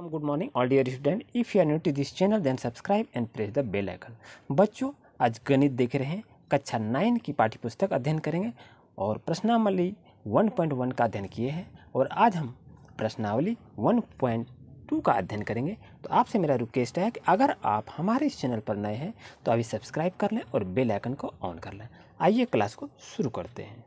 welcome good morning all dear student if you are new to this channel then subscribe and press the bell icon बच्चों आज गणित देख रहे हैं कक्षा नाइन की पाठ्य पुस्तक अध्ययन करेंगे और प्रश्नावली 1.1 का अध्ययन किए हैं और आज हम प्रश्नावली 1.2 का अध्ययन करेंगे तो आपसे मेरा रिक्वेस्ट है कि अगर आप हमारे इस चैनल पर नए हैं तो अभी सब्सक्राइब कर लें और बेल आइकन को ऑन कर लें आइए क्लास को शुरू करते हैं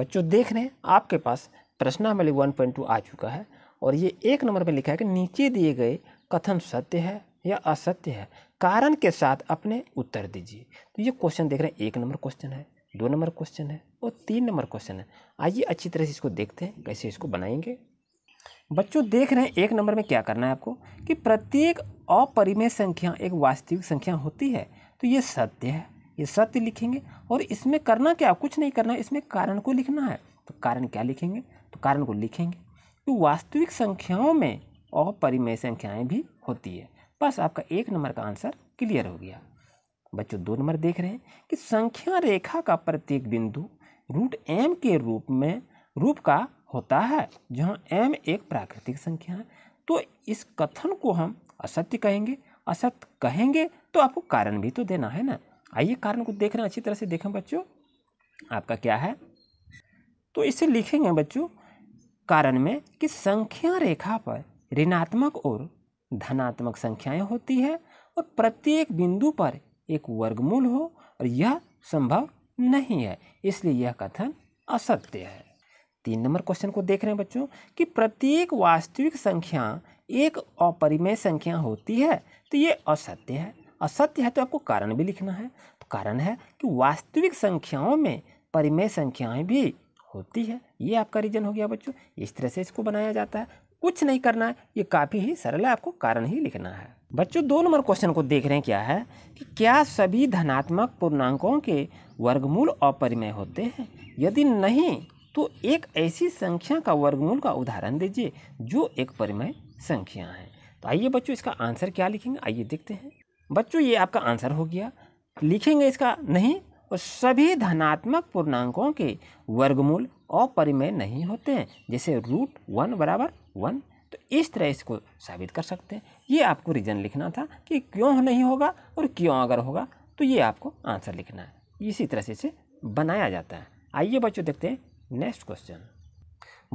बच्चों देख रहे हैं आपके पास प्रश्नावली टू आ चुका है और ये एक नंबर में लिखा है कि नीचे दिए गए कथन सत्य है या असत्य है कारण के साथ अपने उत्तर दीजिए तो ये क्वेश्चन देख रहे हैं एक नंबर क्वेश्चन है दो नंबर क्वेश्चन है और तीन नंबर क्वेश्चन है आइए अच्छी तरह से इसको देखते हैं कैसे इसको बनाएंगे बच्चों देख रहे हैं एक नंबर में क्या करना है आपको कि प्रत्येक अपरिमेय संख्या एक वास्तविक संख्या होती है तो ये सत्य है ये सत्य लिखेंगे और इसमें करना क्या कुछ नहीं करना इसमें कारण को लिखना है तो कारण क्या लिखेंगे तो कारण को लिखेंगे तो वास्तविक संख्याओं में अपरिमेय संख्याएं भी होती है बस आपका एक नंबर का आंसर क्लियर हो गया बच्चों दो नंबर देख रहे हैं कि संख्या रेखा का प्रत्येक बिंदु रूट एम के रूप में रूप का होता है जहाँ एम एक प्राकृतिक संख्या है तो इस कथन को हम असत्य कहेंगे असत्य कहेंगे तो आपको कारण भी तो देना है ना आइए कारण को देखना अच्छी तरह से देखें बच्चों आपका क्या है तो इसे लिखेंगे बच्चों कारण में कि संख्या रेखा पर ऋणात्मक और धनात्मक संख्याएं होती है और प्रत्येक बिंदु पर एक वर्गमूल हो और यह संभव नहीं है इसलिए यह कथन असत्य है तीन नंबर क्वेश्चन को देख रहे हैं बच्चों कि प्रत्येक वास्तविक संख्या एक अपरिमेय संख्या होती है तो ये असत्य है असत्य है तो आपको कारण भी लिखना है तो कारण है कि वास्तविक संख्याओं में परिमेय संख्याएं भी होती है ये आपका रीज़न हो गया बच्चों इस तरह से इसको बनाया जाता है कुछ नहीं करना है ये काफ़ी ही सरल है आपको कारण ही लिखना है बच्चों दो नंबर क्वेश्चन को देख रहे हैं क्या है कि क्या सभी धनात्मक पूर्णांकों के वर्गमूल अपरिमय होते हैं यदि नहीं तो एक ऐसी संख्या का वर्गमूल का उदाहरण दीजिए जो एक परिमय संख्या है तो आइए बच्चों इसका आंसर क्या लिखेंगे आइए देखते हैं बच्चों ये आपका आंसर हो गया लिखेंगे इसका नहीं और सभी धनात्मक पूर्णांकों के वर्गमूल अपरिमेय नहीं होते हैं जैसे रूट वन बराबर वन तो इस तरह इसको साबित कर सकते हैं ये आपको रीज़न लिखना था कि क्यों नहीं होगा और क्यों अगर होगा तो ये आपको आंसर लिखना है इसी तरह से इसे बनाया जाता है आइए बच्चों देखते हैं नेक्स्ट क्वेश्चन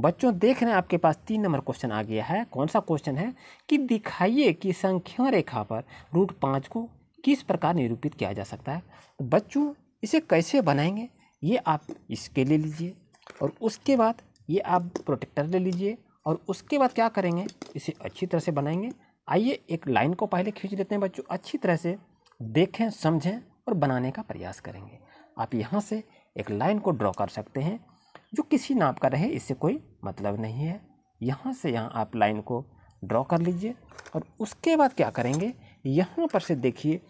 बच्चों देख रहे हैं आपके पास तीन नंबर क्वेश्चन आ गया है कौन सा क्वेश्चन है कि दिखाइए कि संख्या रेखा पर रूट पाँच को किस प्रकार निरूपित किया जा सकता है तो बच्चों इसे कैसे बनाएंगे ये आप इसके ले लीजिए और उसके बाद ये आप प्रोटेक्टर ले लीजिए और उसके बाद क्या करेंगे इसे अच्छी तरह से बनाएंगे आइए एक लाइन को पहले खींच लेते हैं बच्चों अच्छी तरह से देखें समझें और बनाने का प्रयास करेंगे आप यहाँ से एक लाइन को ड्रॉ कर सकते हैं जो किसी नाप का रहे इससे कोई मतलब नहीं है यहाँ से यहाँ आप लाइन को ड्रॉ कर लीजिए और उसके बाद क्या करेंगे यहाँ पर से देखिए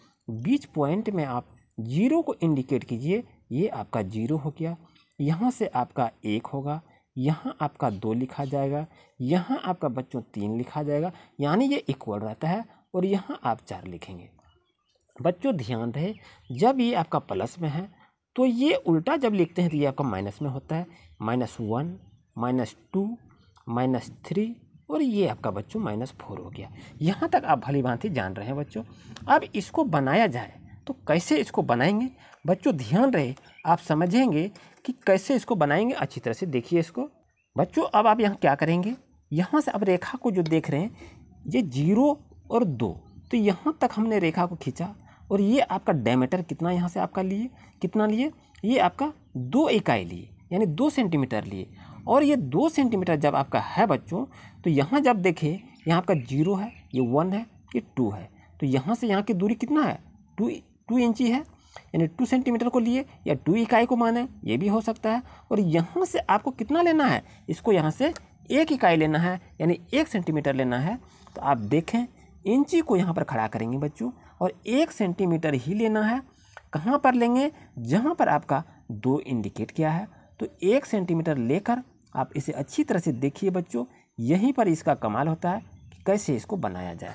बीच पॉइंट में आप जीरो को इंडिकेट कीजिए ये आपका जीरो हो गया यहाँ से आपका एक होगा यहाँ आपका दो लिखा जाएगा यहाँ आपका बच्चों तीन लिखा जाएगा यानी ये इक्वल रहता है और यहाँ आप चार लिखेंगे बच्चों ध्यान रहे जब ये आपका प्लस में है तो ये उल्टा जब लिखते हैं तो ये आपका माइनस में होता है minus one minus two minus three और ये आपका बच्चों माइनस फोर हो गया यहाँ तक आप भली भांति जान रहे हैं बच्चों अब इसको बनाया जाए तो कैसे इसको बनाएंगे बच्चों ध्यान रहे आप समझेंगे कि कैसे इसको बनाएंगे अच्छी तरह से देखिए इसको बच्चों अब आप यहाँ क्या करेंगे यहाँ से अब रेखा को जो देख रहे हैं ये जीरो और दो तो यहाँ तक हमने रेखा को खींचा और ये आपका डायमीटर कितना यहाँ से आपका लिए कितना लिए ये आपका दो इकाई लिए यानी दो सेंटीमीटर लिए और ये दो सेंटीमीटर जब आपका है बच्चों तो यहाँ जब देखें यहाँ आपका जीरो है ये वन है ये टू है तो यहाँ से यहाँ की दूरी कितना है टू टू इंची है यानी टू सेंटीमीटर को लिए या टू इकाई को माने ये भी हो सकता है और यहाँ से आपको कितना लेना है इसको यहाँ से एक इकाई लेना है यानी एक सेंटीमीटर लेना है तो आप देखें इंची को यहाँ पर खड़ा करेंगे बच्चों और एक सेंटीमीटर ही लेना है कहाँ पर लेंगे जहाँ पर आपका दो इंडिकेट किया है तो एक सेंटीमीटर लेकर आप इसे अच्छी तरह से देखिए बच्चों यहीं पर इसका कमाल होता है कि कैसे इसको बनाया जाए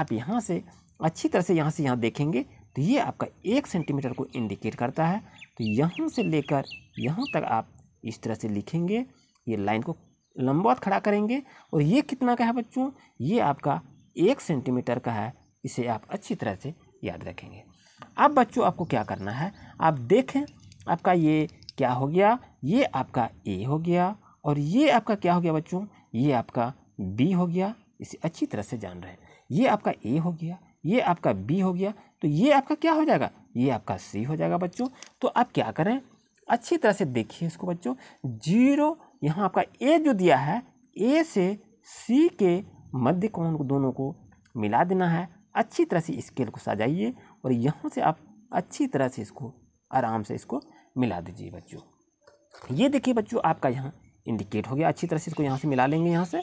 आप यहाँ से अच्छी तरह से यहाँ से यहाँ देखेंगे तो ये आपका एक सेंटीमीटर को इंडिकेट करता है तो यहाँ से लेकर यहाँ तक आप इस तरह से लिखेंगे ये लाइन को लंबवत खड़ा करेंगे और ये कितना का है बच्चों ये आपका एक सेंटीमीटर का है इसे आप अच्छी तरह से याद रखेंगे अब बच्चों आपको क्या करना है आप देखें आपका ये क्या हो गया ये आपका ए हो गया और ये आपका क्या हो गया बच्चों ये आपका बी हो गया इसे अच्छी तरह से जान रहे हैं ये आपका ए हो गया ये आपका बी हो गया तो ये आपका क्या हो जाएगा ये आपका सी हो जाएगा बच्चों तो आप क्या करें अच्छी तरह से देखिए इसको बच्चों जीरो यहाँ आपका ए जो दिया है ए से सी के मध्य कोण दोनों को मिला देना है अच्छी तरह से स्केल को सजाइए और यहाँ से आप अच्छी तरह से इसको आराम से इसको मिला दीजिए बच्चों ये देखिए बच्चों आपका यहाँ इंडिकेट हो गया अच्छी तरह से इसको यहाँ से मिला लेंगे यहाँ से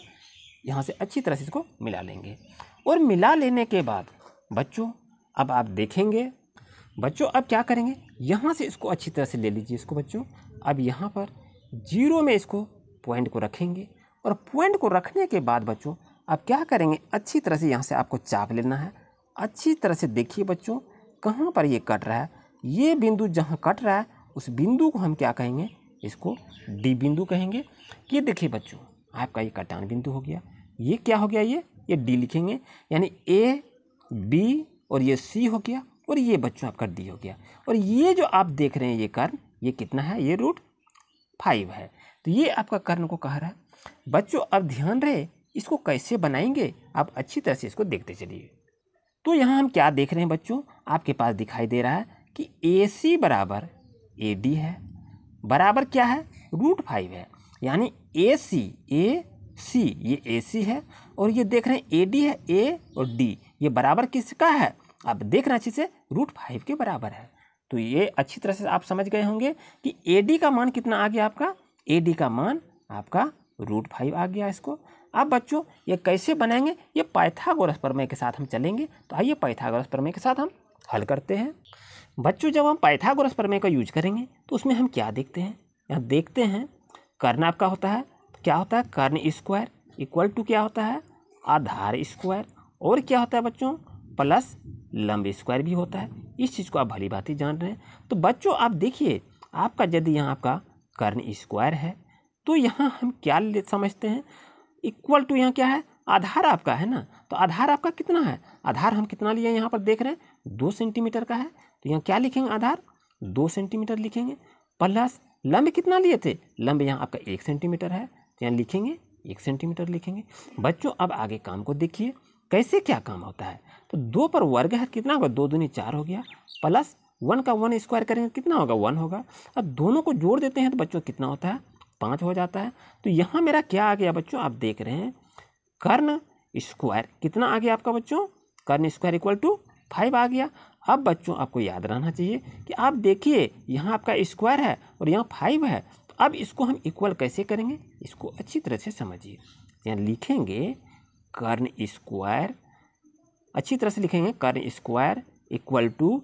यहाँ से अच्छी तरह से इसको मिला लेंगे और मिला लेने के बाद बच्चों अब आप देखेंगे बच्चों अब क्या करेंगे यहाँ से इसको अच्छी तरह से ले लीजिए इसको बच्चों अब यहाँ पर जीरो में इसको पॉइंट को रखेंगे और पॉइंट को रखने के बाद बच्चों अब क्या करेंगे अच्छी तरह से यहाँ से आपको चाप लेना है अच्छी तरह से देखिए बच्चों कहाँ पर ये कट रहा है ये बिंदु जहाँ कट रहा है उस बिंदु को हम क्या कहेंगे इसको डी बिंदु कहेंगे ये देखिए बच्चों आपका ये कटान बिंदु हो गया ये क्या हो गया ये ये डी लिखेंगे यानी ए बी और ये सी हो गया और ये बच्चों आपका डी हो गया और ये जो आप देख रहे हैं ये कर्ण ये कितना है ये रूट फाइव है तो ये आपका कर्ण को कह रहा है बच्चों अब ध्यान रहे इसको कैसे बनाएंगे आप अच्छी तरह से इसको देखते चलिए तो यहाँ हम क्या देख रहे हैं बच्चों आपके पास दिखाई दे रहा है कि ए सी बराबर ए डी है बराबर क्या है रूट फाइव है यानी ए सी ए सी ये ए सी है और ये देख रहे हैं ए डी है ए और डी ये बराबर किसका है आप देख रहे अच्छे से रूट फाइव के बराबर है तो ये अच्छी तरह से आप समझ गए होंगे कि ए डी का मान कितना आ गया आपका ए डी का मान आपका रूट फाइव आ गया इसको अब बच्चों ये कैसे बनाएंगे ये पाइथागोरस प्रमेय के साथ हम चलेंगे तो आइए पाइथागोरस प्रमेय के साथ हम हल करते हैं बच्चों जब हम पाइथागोरस प्रमेय का यूज करेंगे तो उसमें हम क्या देखते हैं यहाँ देखते हैं कर्ण आपका होता है क्या होता है कर्ण स्क्वायर इक्वल टू क्या होता है आधार स्क्वायर और क्या होता है बच्चों प्लस लंब स्क्वायर भी होता है इस चीज़ को आप भली बात ही जान रहे हैं तो बच्चों आप देखिए आपका यदि यहाँ आपका कर्ण स्क्वायर है तो यहाँ हम क्या समझते हैं इक्वल टू यहाँ क्या है आधार आपका है ना तो आधार आपका कितना है आधार हम कितना लिए यहाँ पर देख रहे हैं दो सेंटीमीटर का है तो यहाँ क्या लिखेंगे आधार दो सेंटीमीटर लिखेंगे प्लस लंब कितना लिए थे लंब यहाँ आपका एक सेंटीमीटर है तो यहाँ लिखेंगे एक सेंटीमीटर लिखेंगे बच्चों अब आगे काम को देखिए कैसे क्या काम होता है तो दो पर वर्ग है कितना होगा दो दूनी चार हो गया प्लस वन का वन स्क्वायर करेंगे कितना होगा वन होगा अब दोनों को जोड़ देते हैं तो बच्चों कितना होता है पाँच हो जाता है तो यहाँ मेरा क्या आ गया बच्चों आप देख रहे हैं कर्ण स्क्वायर कितना आ गया आपका बच्चों कर्ण स्क्वायर इक्वल टू फाइव आ गया अब बच्चों आपको याद रहना चाहिए कि आप देखिए यहाँ आपका स्क्वायर है और यहाँ फाइव है तो अब इसको हम इक्वल कैसे करेंगे इसको अच्छी तरह से समझिए यहाँ लिखेंगे कर्ण स्क्वायर अच्छी तरह से लिखेंगे कर्ण स्क्वायर इक्वल टू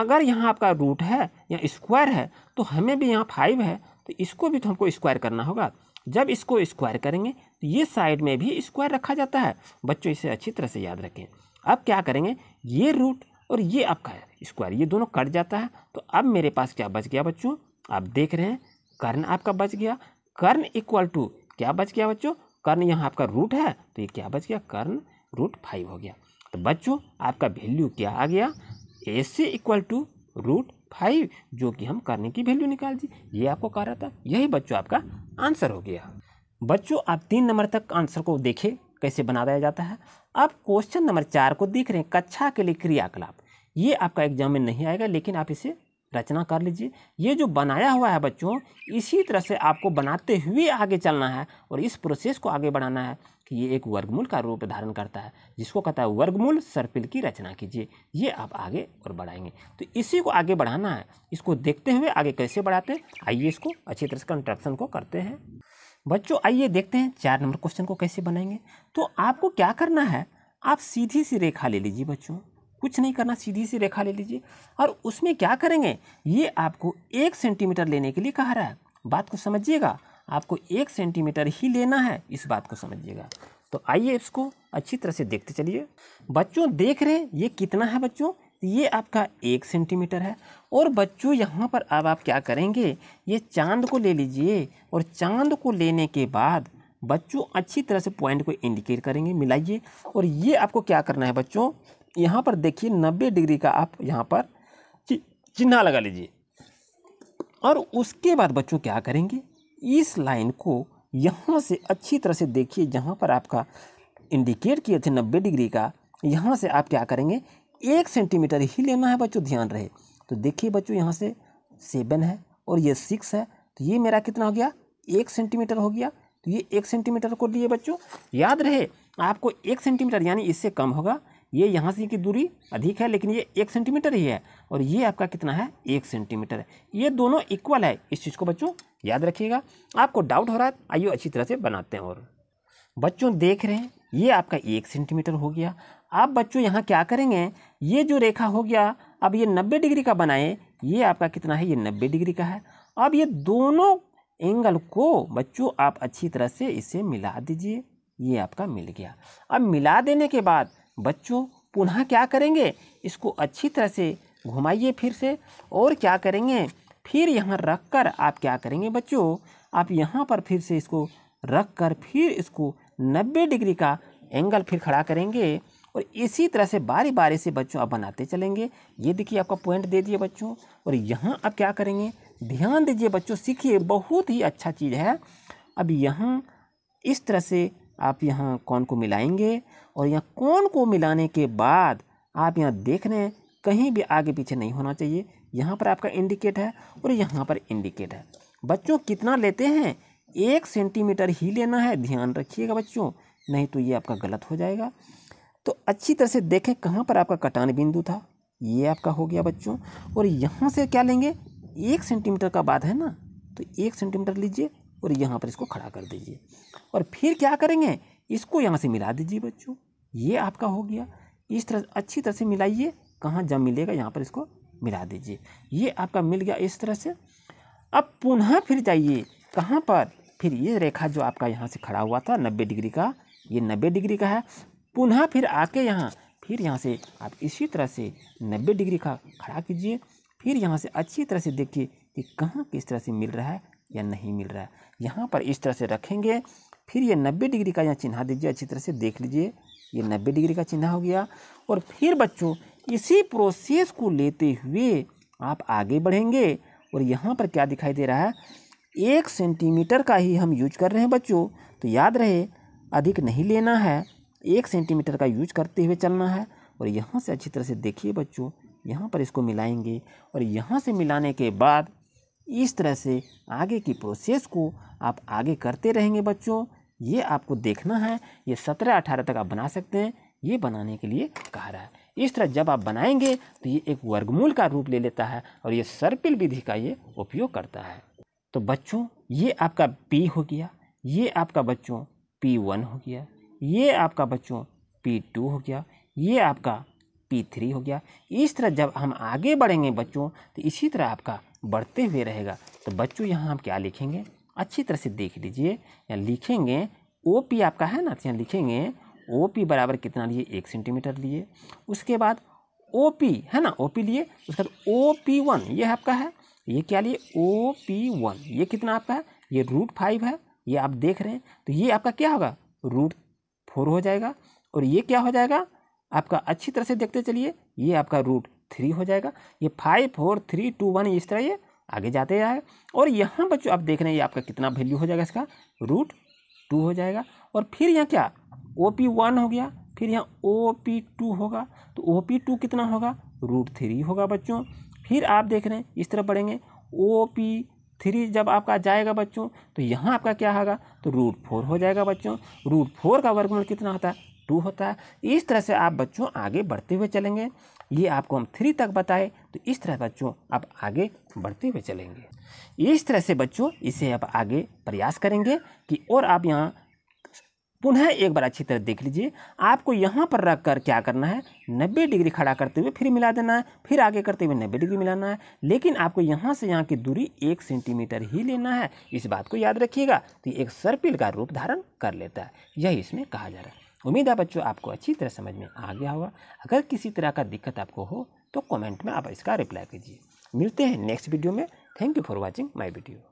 अगर यहाँ आपका रूट है या स्क्वायर है तो हमें भी यहाँ फाइव है तो इसको भी तो हमको स्क्वायर करना होगा जब इसको स्क्वायर करेंगे तो ये साइड में भी स्क्वायर रखा जाता है बच्चों इसे अच्छी तरह से याद रखें अब क्या करेंगे ये रूट और ये आपका स्क्वायर ये दोनों कट जाता है तो अब मेरे पास क्या बच गया बच्चों आप देख रहे हैं कर्ण आपका बच गया कर्ण इक्वल टू क्या बच गया बच्चों कर्ण यहाँ आपका रूट है तो ये क्या बच गया कर्ण रूट फाइव हो गया तो बच्चों आपका वैल्यू क्या आ गया ए से इक्वल टू रूट फाइव जो कि हम कर्ण की वैल्यू निकाल दी ये आपको कह रहा था यही बच्चों आपका आंसर हो गया बच्चों आप तीन नंबर तक आंसर को देखें कैसे बना दिया जाता है अब क्वेश्चन नंबर चार को देख रहे हैं कक्षा के लिए क्रियाकलाप ये आपका एग्जाम में नहीं आएगा लेकिन आप इसे रचना कर लीजिए ये जो बनाया हुआ है बच्चों इसी तरह से आपको बनाते हुए आगे चलना है और इस प्रोसेस को आगे बढ़ाना है कि ये एक वर्गमूल का रूप धारण करता है जिसको कहता है वर्गमूल सर्पिल की रचना कीजिए ये आप आगे और बढ़ाएंगे तो इसी को आगे बढ़ाना है इसको देखते हुए आगे कैसे बढ़ाते हैं आइए इसको अच्छी तरह से कंस्ट्रक्शन को करते हैं बच्चों आइए देखते हैं चार नंबर क्वेश्चन को कैसे बनाएंगे तो आपको क्या करना है आप सीधी सी रेखा ले लीजिए बच्चों कुछ नहीं करना सीधी सी रेखा ले लीजिए और उसमें क्या करेंगे ये आपको एक सेंटीमीटर लेने के लिए कहा रहा है बात को समझिएगा आपको एक सेंटीमीटर ही लेना है इस बात को समझिएगा तो आइए इसको अच्छी तरह से देखते चलिए बच्चों देख रहे हैं ये कितना है बच्चों ये आपका एक सेंटीमीटर है और बच्चों यहाँ पर अब आप क्या करेंगे ये चांद को ले लीजिए और चांद को लेने के बाद बच्चों अच्छी तरह से पॉइंट को इंडिकेट करेंगे मिलाइए और ये आपको क्या करना है बच्चों यहाँ पर देखिए नब्बे डिग्री का आप यहाँ पर चिन्ह लगा लीजिए और उसके बाद बच्चों क्या करेंगे इस लाइन को यहाँ से अच्छी तरह से देखिए जहाँ पर आपका इंडिकेट किए थे नब्बे डिग्री का यहाँ से आप क्या करेंगे एक सेंटीमीटर ही लेना है बच्चों ध्यान रहे तो देखिए बच्चों यहाँ से सेवन है और ये सिक्स है तो ये मेरा कितना हो गया एक सेंटीमीटर हो गया तो ये एक सेंटीमीटर को लिए बच्चों याद रहे आपको एक सेंटीमीटर यानी इससे कम होगा ये यहाँ से की दूरी अधिक है लेकिन ये एक सेंटीमीटर ही है और ये आपका कितना है एक सेंटीमीटर ये दोनों इक्वल है इस चीज़ को बच्चों याद रखिएगा आपको डाउट हो रहा है आइए अच्छी तरह से बनाते हैं और बच्चों देख रहे हैं ये आपका एक सेंटीमीटर हो गया आप बच्चों यहाँ क्या करेंगे ये जो रेखा हो गया अब ये नब्बे डिग्री का बनाए ये आपका कितना है ये नब्बे डिग्री का है अब ये दोनों एंगल को बच्चों आप अच्छी तरह से इसे मिला दीजिए ये आपका मिल गया अब मिला देने के बाद बच्चों पुनः क्या करेंगे इसको अच्छी तरह से घुमाइए फिर से और क्या करेंगे फिर यहाँ रख कर आप क्या करेंगे बच्चों आप यहाँ पर फिर से इसको रख कर फिर इसको 90 डिग्री का एंगल फिर खड़ा करेंगे और इसी तरह से बारी बारी से बच्चों आप बनाते चलेंगे ये देखिए आपका पॉइंट दे दिए बच्चों और यहाँ आप क्या करेंगे ध्यान दीजिए बच्चों सीखिए बहुत ही अच्छा चीज़ है अब यहाँ इस तरह से आप यहाँ कौन को मिलाएंगे और यहाँ कौन को मिलाने के बाद आप यहाँ देख रहे हैं कहीं भी आगे पीछे नहीं होना चाहिए यहाँ पर आपका इंडिकेट है और यहाँ पर इंडिकेट है बच्चों कितना लेते हैं एक सेंटीमीटर ही लेना है ध्यान रखिएगा बच्चों नहीं तो ये आपका गलत हो जाएगा तो अच्छी तरह से देखें कहाँ पर आपका कटान बिंदु था ये आपका हो गया बच्चों और यहाँ से क्या लेंगे एक सेंटीमीटर का बाद है ना तो एक सेंटीमीटर लीजिए और यहाँ पर इसको खड़ा कर दीजिए और फिर क्या करेंगे इसको यहाँ से मिला दीजिए बच्चों ये आपका हो गया इस तरह अच्छी तरह से मिलाइए कहाँ जब मिलेगा यहाँ पर इसको मिला दीजिए ये आपका मिल गया इस तरह से अब पुनः फिर जाइए कहाँ पर फिर ये रेखा जो आपका यहाँ से खड़ा हुआ था नब्बे डिग्री का ये नब्बे डिग्री का है पुनः फिर आके यहाँ फिर यहाँ से आप इसी तरह से नब्बे डिग्री का खड़ा कीजिए फिर यहाँ से अच्छी तरह से देखिए कि कहाँ किस तरह से मिल रहा है या नहीं मिल रहा है यहाँ पर इस तरह से रखेंगे फिर ये नब्बे डिग्री का यहाँ चिन्ह दीजिए अच्छी तरह से देख लीजिए ये नब्बे डिग्री का चिन्ह हो गया और फिर बच्चों इसी प्रोसेस को लेते हुए आप आगे बढ़ेंगे और यहाँ पर क्या दिखाई दे रहा है एक सेंटीमीटर का ही हम यूज कर रहे हैं बच्चों तो याद रहे अधिक नहीं लेना है एक सेंटीमीटर का यूज करते हुए चलना है और यहाँ से अच्छी तरह से देखिए बच्चों यहाँ पर इसको मिलाएंगे और यहाँ से मिलाने के बाद इस तरह से आगे की प्रोसेस को आप आगे करते रहेंगे बच्चों ये आपको देखना है ये सत्रह अठारह तक आप बना सकते हैं ये बनाने के लिए कह रहा है इस तरह जब आप बनाएंगे तो ये एक वर्गमूल का रूप ले लेता है और ये सर्पिल विधि का ये उपयोग करता है तो बच्चों ये आपका पी हो गया ये आपका बच्चों पी वन हो गया ये आपका बच्चों पी टू हो गया ये आपका पी थ्री हो गया इस तरह जब हम आगे बढ़ेंगे बच्चों तो इसी तरह आपका बढ़ते हुए रहेगा तो बच्चों यहाँ हम क्या लिखेंगे अच्छी तरह से देख लीजिए या लिखेंगे ओ पी आपका है ना तो यहाँ लिखेंगे ओ पी बराबर कितना लिए एक सेंटीमीटर लिए उसके बाद ओ पी है ना ओ पी लिए उसके बाद ओ पी वन ये आपका है ये क्या लिए ओ पी वन ये कितना आपका है ये रूट फाइव है ये आप देख रहे हैं तो ये आपका क्या होगा रूट फोर हो जाएगा और ये क्या हो जाएगा आपका अच्छी तरह से देखते चलिए ये आपका रूट थ्री हो जाएगा ये five four three two one इस तरह ये आगे जाते जाएगा और यहाँ बच्चों आप देख रहे हैं ये आपका कितना वैल्यू हो जाएगा इसका रूट टू हो जाएगा और फिर यहाँ क्या ओ पी वन हो गया फिर यहाँ ओ पी टू होगा तो ओ पी टू कितना होगा रूट थ्री होगा बच्चों फिर आप देख रहे हैं इस तरह बढ़ेंगे ओ पी थ्री जब आपका जाएगा बच्चों तो यहाँ आपका क्या होगा तो रूट फोर हो जाएगा बच्चों रूट फोर का वर्गमूल कितना होता है टू होता है इस तरह से आप बच्चों आगे बढ़ते हुए चलेंगे ये आपको हम थ्री तक बताए तो इस तरह बच्चों आप आगे बढ़ते हुए चलेंगे इस तरह से बच्चों इसे आप आगे प्रयास करेंगे कि और आप यहाँ पुनः एक बार अच्छी तरह देख लीजिए आपको यहाँ पर रख कर क्या करना है नब्बे डिग्री खड़ा करते हुए फिर मिला देना है फिर आगे करते हुए नब्बे डिग्री मिलाना है लेकिन आपको यहाँ से यहाँ की दूरी एक सेंटीमीटर ही लेना है इस बात को याद रखिएगा तो एक सर्पिल का रूप धारण कर लेता है यही इसमें कहा जा रहा है उम्मीद है बच्चों आपको अच्छी तरह समझ में आ गया होगा अगर किसी तरह का दिक्कत आपको हो तो कमेंट में आप इसका रिप्लाई कीजिए मिलते हैं नेक्स्ट वीडियो में thank you for watching my video